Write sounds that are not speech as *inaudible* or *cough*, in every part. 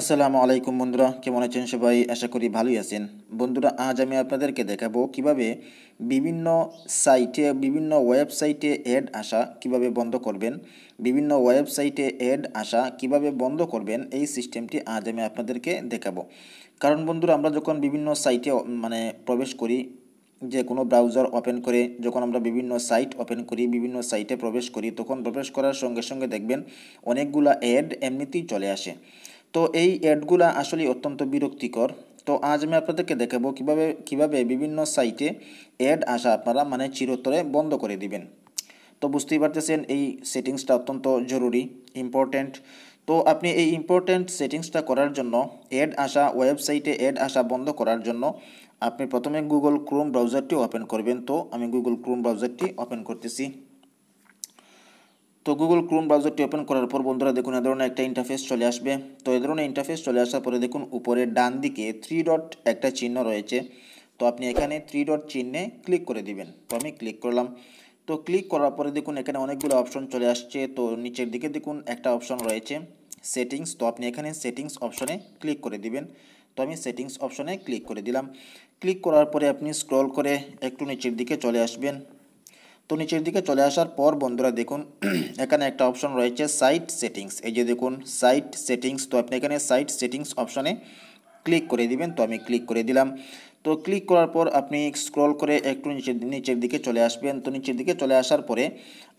আসসালামু আলাইকুম বন্ধুরা কেমন আছেন সবাই আশা করি ভালোই আছেন বন্ধুরা আজ আমি আপনাদেরকে দেখাবো কিভাবে বিভিন্ন সাইটে বিভিন্ন ওয়েবসাইটে অ্যাড আসা কিভাবে বন্ধ করবেন বিভিন্ন ওয়েবসাইটে অ্যাড আসা কিভাবে বন্ধ করবেন এই সিস্টেমটি আজ আমি আপনাদেরকে দেখাবো কারণ বন্ধুরা আমরা যখন বিভিন্ন সাইটে মানে প্রবেশ করি যে কোনো ব্রাউজার ওপেন করে যখন আমরা বিভিন্ন সাইট ওপেন করি বিভিন্ন সাইটে প্রবেশ করি তখন প্রবেশ করার সঙ্গে সঙ্গে দেখবেন অনেকগুলা অ্যাড এমনিতেই চলে আসে তো এই অ্যাডগুলা আসলে অত্যন্ত বিরক্তিকর তো আজ আমি আপনাদেরকে দেখাবো কিভাবে কিভাবে বিভিন্ন সাইটে অ্যাড আসা আপনারা মানে চিরতরে বন্ধ করে দিবেন তো বুঝতেই পারতেছেন এই সেটিংসটা অত্যন্ত জরুরি ইম্পর্ট্যান্ট তো আপনি এই ইম্পর্ট্যান্ট সেটিংসটা করার জন্য অ্যাড আসা ওয়েবসাইটে অ্যাড আসা বন্ধ করার জন্য আপনি প্রথমে গুগল ক্রোম ব্রাউজারটি ওপেন করবেন তো আমি গুগল ক্রোম ব্রাউজারটি ওপেন করতেছি তো গুগল ক্রোম ব্রাউজারটি ওপেন করার পর বন্ধুরা দেখুন এ ধরনের একটা ইন্টারফেস চলে আসবে তো এ ধরনের ইন্টারফেস চলে আসার পরে দেখুন উপরে ডান দিকে থ্রি ডট একটা চিহ্ন রয়েছে তো আপনি এখানে থ্রি ডট চিহ্নে ক্লিক করে দিবেন তো আমি ক্লিক করলাম তো ক্লিক করার পরে দেখুন এখানে অনেকগুলো অপশন চলে আসছে তো নিচের দিকে দেখুন একটা অপশন রয়েছে সেটিংস তো আপনি এখানে সেটিংস অপশনে ক্লিক করে দিবেন তো আমি সেটিংস অপশনে ক্লিক করে দিলাম ক্লিক করার পরে আপনি স্ক্রল করে একটু নিচের দিকে চলে আসবেন তো নিচের দিকে চলে আসার পর বন্ধুরা দেখুন *clears throat* এখানে একটা অপশন রয়েছে সাইট সেটিংস এই যে দেখুন সাইট সেটিংস তো আপনি এখানে সাইট সেটিংস অপশনে ক্লিক করে দিবেন তো আমি ক্লিক করে দিলাম তো ক্লিক করার পর আপনি স্ক্রল করে একটু নিচের নিচের দিকে চলে আসবেন তো নিচের দিকে চলে আসার পরে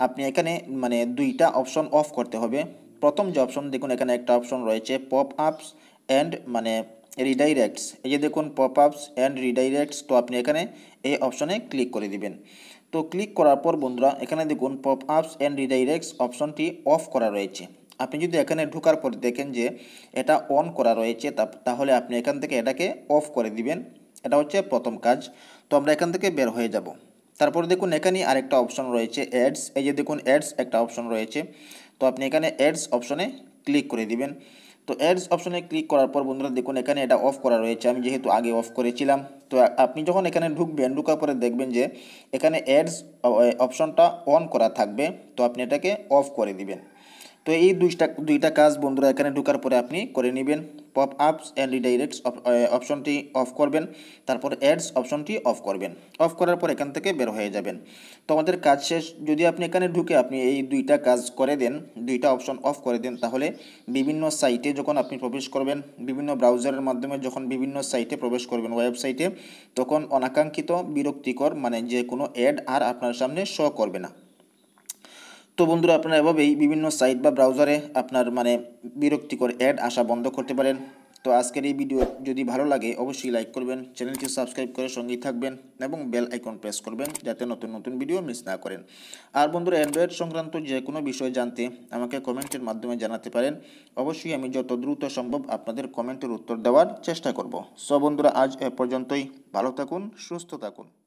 আপনি এখানে মানে দুইটা অপশন অফ করতে হবে প্রথম যে অপশন দেখুন এখানে একটা অপশন রয়েছে পপ আপস অ্যান্ড মানে রিডাইরেক্টস এই যে দেখুন পপ আপস অ্যান্ড রিডাইরেক্টস তো আপনি এখানে এই অপশনে ক্লিক করে দিবেন তো ক্লিক করার পর বন্ধুরা এখানে দেখুন পপ আপস অ্যান্ড রিডাইরেক্টস অপশনটি অফ করা রয়েছে আপনি যদি এখানে ঢোকার পর দেখেন যে এটা অন করা রয়েছে তাহলে আপনি এখান থেকে এটাকে অফ করে দিবেন এটা হচ্ছে প্রথম কাজ তো আমরা এখান থেকে বের হয়ে যাব তারপর দেখুন এখানেই আরেকটা অপশন রয়েছে অ্যাডস এই যে দেখুন অ্যাডস একটা অপশন রয়েছে তো আপনি এখানে অ্যাডস অপশনে ক্লিক করে দিবেন তো অ্যাডস অপশনে ক্লিক করার পর বন্ধুরা দেখুন এখানে এটা অফ করা রয়েছে আমি যেহেতু আগে অফ করেছিলাম তো আপনি যখন এখানে ঢুকবেন ঢুকার পরে দেখবেন যে এখানে অ্যাডস অপশনটা অন করা থাকবে তো আপনি এটাকে অফ করে দিবেন তো এই দুইটা দুইটা কাজ বন্ধুরা এখানে ঢোকার পরে আপনি করে নেবেন পপ আপস অ্যান্ড রিডাইরেক্টস অপশনটি অফ করবেন তারপর অ্যাডস অপশনটি অফ করবেন অফ করার পর এখান থেকে বের হয়ে যাবেন তো আমাদের কাজ শেষ যদি আপনি এখানে ঢুকে আপনি এই দুইটা কাজ করে দেন দুইটা অপশন অফ করে দেন তাহলে বিভিন্ন সাইটে যখন আপনি প্রবেশ করবেন বিভিন্ন ব্রাউজারের মাধ্যমে যখন বিভিন্ন সাইটে প্রবেশ করবেন ওয়েবসাইটে তখন অনাকাঙ্ক্ষিত বিরক্তিকর মানে যে কোনো অ্যাড আর আপনার সামনে শো করবে না তো বন্ধুরা আপনারা এভাবেই বিভিন্ন সাইট বা ব্রাউজারে আপনার মানে বিরক্তিকর অ্যাড আসা বন্ধ করতে পারেন তো আজকের এই ভিডিও যদি ভালো লাগে অবশ্যই লাইক করবেন চ্যানেলটি সাবস্ক্রাইব করে সঙ্গেই থাকবেন এবং বেল আইকন প্রেস করবেন যাতে নতুন নতুন ভিডিও মিস না করেন আর বন্ধুরা অ্যান্ড্রয়েড সংক্রান্ত যে কোনো বিষয় জানতে আমাকে কমেন্টের মাধ্যমে জানাতে পারেন অবশ্যই আমি যত দ্রুত সম্ভব আপনাদের কমেন্টের উত্তর দেওয়ার চেষ্টা করব সব বন্ধুরা আজ এ পর্যন্তই ভালো থাকুন সুস্থ থাকুন